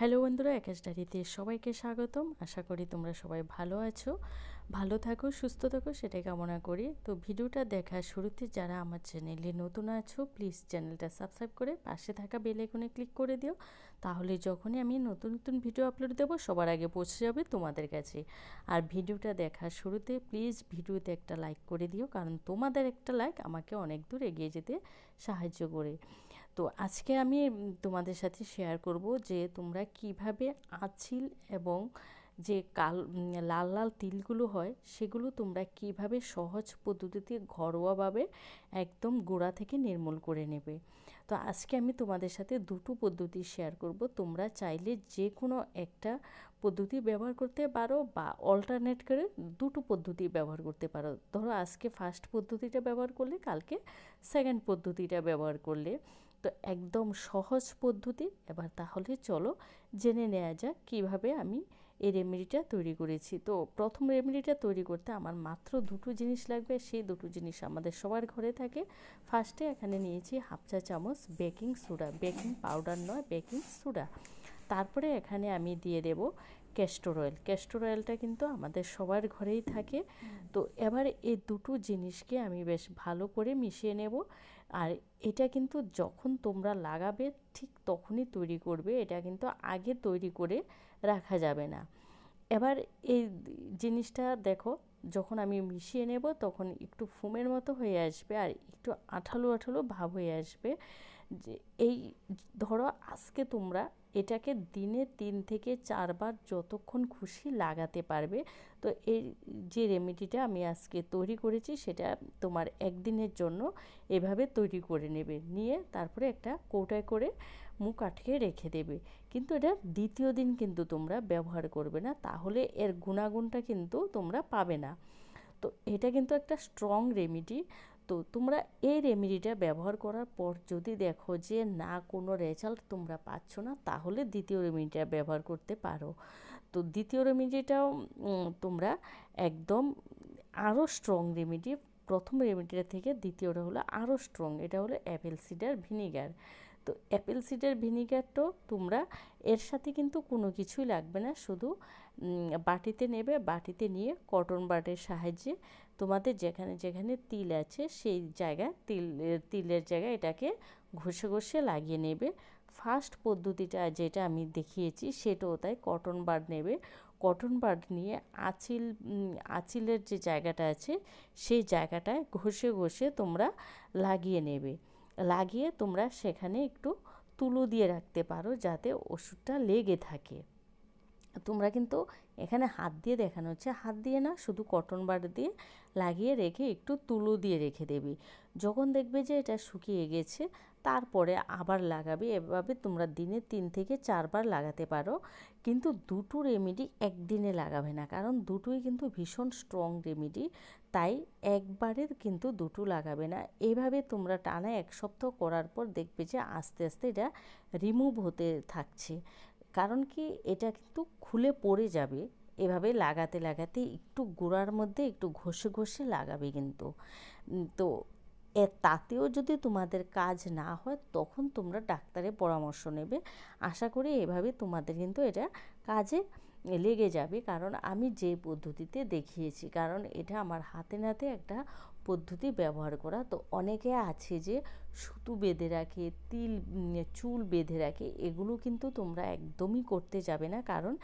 hello বন্ধুরা একাশ ডায়েরিতে সবাইকে স্বাগতম আশা করি তোমরা সবাই ভালো আছো ভালো থাকো সুস্থ থাকো সেটাই কামনা করি তো ভিডিওটা দেখার শুরুতে যারা আমার চ্যানেলে নতুন আছো প্লিজ চ্যানেলটা সাবস্ক্রাইব করে পাশে থাকা বেলাইকনে ক্লিক করে দিও তাহলে যখনই আমি নতুন নতুন ভিডিও আপলোড দেবো সবার আগে পৌঁছে যাবে তোমাদের কাছে আর ভিডিওটা দেখার শুরুতে প্লিজ ভিডিওতে একটা লাইক করে দিও কারণ তোমাদের একটা লাইক আমাকে অনেক দূর এগিয়ে যেতে সাহায্য করে তো আজকে আমি তোমাদের সাথে শেয়ার করব যে তোমরা কিভাবে আছিল এবং যে কাল লাল লাল তিলগুলো হয় সেগুলো তোমরা কিভাবে সহজ পদ্ধতিতে ঘরোয়াভাবে একদম গোড়া থেকে নির্মূল করে নেবে তো আজকে আমি তোমাদের সাথে দুটো পদ্ধতি শেয়ার করব তোমরা চাইলে যে কোনো একটা পদ্ধতি ব্যবহার করতে পারো বা অল্টারনেট করে দুটো পদ্ধতি ব্যবহার করতে পারো ধরো আজকে ফার্স্ট পদ্ধতিটা ব্যবহার করলে কালকে সেকেন্ড পদ্ধতিটা ব্যবহার করলে তো একদম সহজ পদ্ধতি এবার তাহলে চলো জেনে নেওয়া যাক কীভাবে আমি এই রেমেডিটা তৈরি করেছি তো প্রথম রেমেডিটা তৈরি করতে আমার মাত্র দুটো জিনিস লাগবে সেই দুটো জিনিস আমাদের সবার ঘরে থাকে ফার্স্টে এখানে নিয়েছি হাফ চা চামচ বেকিং সোডা বেকিং পাউডার নয় বেকিং সোডা তারপরে এখানে আমি দিয়ে দেব ক্যাস্টর অয়েল ক্যাস্টর অয়েলটা কিন্তু আমাদের সবার ঘরেই থাকে তো এবার এই দুটো জিনিসকে আমি বেশ ভালো করে মিশিয়ে নেব আর এটা কিন্তু যখন তোমরা লাগাবে ঠিক তখনই তৈরি করবে এটা কিন্তু আগে তৈরি করে রাখা যাবে না এবার এই জিনিসটা দেখো যখন আমি মিশিয়ে নেব তখন একটু ফোমের মতো হয়ে আসবে আর একটু আঠালো আঠালো ভাব হয়ে আসবে যে এই ধরো আজকে তোমরা এটাকে দিনে তিন থেকে চারবার যতক্ষণ খুশি লাগাতে পারবে তো এই যে রেমেডিটা আমি আজকে তৈরি করেছি সেটা তোমার একদিনের জন্য এভাবে তৈরি করে নেবে নিয়ে তারপরে একটা কৌটায় করে মুখ আটকে রেখে দেবে কিন্তু এটা দ্বিতীয় দিন কিন্তু তোমরা ব্যবহার করবে না তাহলে এর গুণাগুণটা কিন্তু তোমরা পাবে না তো এটা কিন্তু একটা স্ট্রং রেমেডি তো তোমরা এই রেমেডিটা ব্যবহার করার পর যদি দেখো যে না কোনো রেজাল্ট তোমরা পাচ্ছ না তাহলে দ্বিতীয় রেমেডিটা ব্যবহার করতে পারো তো দ্বিতীয় রেমেডিটাও তোমরা একদম আরও স্ট্রং রেমেডি প্রথম রেমেডিটা থেকে দ্বিতীয়টা হলো আরও স্ট্রং এটা হলো অ্যাপেল সিডার ভিনিগার তো অ্যাপেল সিডার ভিনিগারটাও তোমরা এর সাথে কিন্তু কোনো কিছুই লাগবে না শুধু বাটিতে নেবে বাটিতে নিয়ে কটন বাটের সাহায্যে তোমাদের যেখানে যেখানে তিল আছে সেই জায়গায় তিল তিলের জায়গায় এটাকে ঘষে ঘষে লাগিয়ে নেবে ফার্স্ট পদ্ধতিটা যেটা আমি দেখিয়েছি সেটাও তাই কটন বার নেবে কটন বার্ড নিয়ে আঁচিল আঁচিলের যে জায়গাটা আছে সেই জায়গাটায় ঘষে ঘষে তোমরা লাগিয়ে নেবে লাগিয়ে তোমরা সেখানে একটু তুলো দিয়ে রাখতে পারো যাতে ওষুধটা লেগে থাকে তোমরা কিন্তু এখানে হাত দিয়ে দেখানো হচ্ছে হাত দিয়ে না শুধু কটন বার দিয়ে লাগিয়ে রেখে একটু তুলো দিয়ে রেখে দেবে যখন দেখবে যে এটা শুকিয়ে গেছে তারপরে আবার লাগাবে এভাবে তোমরা দিনে তিন থেকে চারবার লাগাতে পারো কিন্তু দুটো রেমেডি একদিনে লাগাবে না কারণ দুটোই কিন্তু ভীষণ স্ট্রং রেমেডি তাই একবারে কিন্তু দুটো লাগাবে না এভাবে তোমরা টানা এক সপ্তাহ করার পর দেখবে যে আস্তে আস্তে এটা রিমুভ হতে থাকছে কারণ কি এটা কিন্তু খুলে পড়ে যাবে এভাবে লাগাতে লাগাতে একটু গোড়ার মধ্যে একটু ঘষে ঘষে লাগাবে কিন্তু তো এ তাতেও যদি তোমাদের কাজ না হয় তখন তোমরা ডাক্তারের পরামর্শ নেবে আশা করি এভাবে তোমাদের কিন্তু এটা কাজে লেগে যাবে কারণ আমি যে পদ্ধতিতে দেখিয়েছি কারণ এটা আমার হাতে নাতে একটা পদ্ধতি ব্যবহার করা তো অনেকে আছে যে সুতু বেঁধে রাখে তিল চুল বেঁধে রাখে এগুলো কিন্তু তোমরা একদমই করতে যাবে না কারণ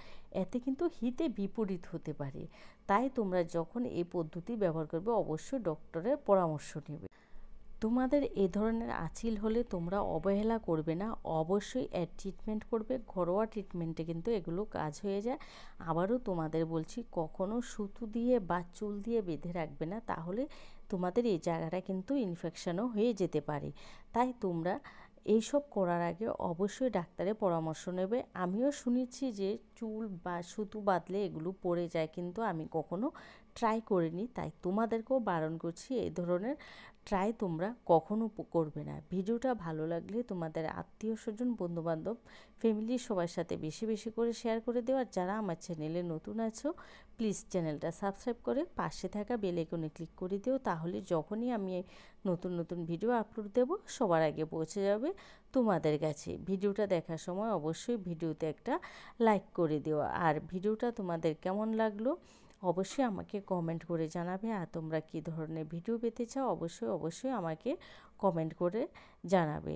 এতে কিন্তু হিতে বিপরীত হতে পারে তাই তোমরা যখন এই পদ্ধতি ব্যবহার করবে অবশ্যই ডক্টরের পরামর্শ নেবে তোমাদের এ ধরনের আঁচিল হলে তোমরা অবহেলা করবে না অবশ্যই ট্রিটমেন্ট করবে ঘরোয়া ট্রিটমেন্টে কিন্তু এগুলো কাজ হয়ে যায় আবারও তোমাদের বলছি কখনও সুতো দিয়ে বা চুল দিয়ে বেঁধে রাখবে না তাহলে তোমাদের এই জায়গাটা কিন্তু ইনফেকশানও হয়ে যেতে পারে তাই তোমরা এইসব করার আগে অবশ্যই ডাক্তারের পরামর্শ নেবে আমিও শুনেছি যে চুল বা সুতো বাঁধলে এগুলো পড়ে যায় কিন্তু আমি কখনো ট্রাই করিনি তাই তোমাদেরকেও বারণ করছি এই ধরনের ট্রাই তোমরা কখনো করবে না ভিডিওটা ভালো লাগলে তোমাদের আত্মীয় স্বজন বন্ধুবান্ধব ফ্যামিলির সবার সাথে বেশি বেশি করে শেয়ার করে দেওয়ার যারা আমার চ্যানেলে নতুন আছো প্লিজ চ্যানেলটা সাবস্ক্রাইব করে পাশে থাকা বেল আইকনে ক্লিক করে দিও তাহলে যখনই আমি নতুন নতুন ভিডিও আপলোড দেব সবার আগে পৌঁছে যাবে তোমাদের কাছে ভিডিওটা দেখার সময় অবশ্যই ভিডিওতে একটা লাইক করে দিও আর ভিডিওটা তোমাদের কেমন লাগলো অবশ্যই আমাকে কমেন্ট করে জানাবে আর তোমরা কী ধরনের ভিডিও পেতে চাও অবশ্যই অবশ্যই আমাকে কমেন্ট করে জানাবে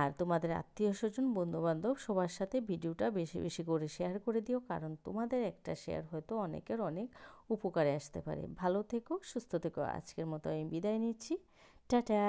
আর তোমাদের আত্মীয় স্বজন বন্ধুবান্ধব সবার সাথে ভিডিওটা বেশি বেশি করে শেয়ার করে দিও কারণ তোমাদের একটা শেয়ার হয়তো অনেকের অনেক উপকারে আসতে পারে ভালো থেকো সুস্থ থেকো আজকের মতো আমি বিদায় নিচ্ছি টাটা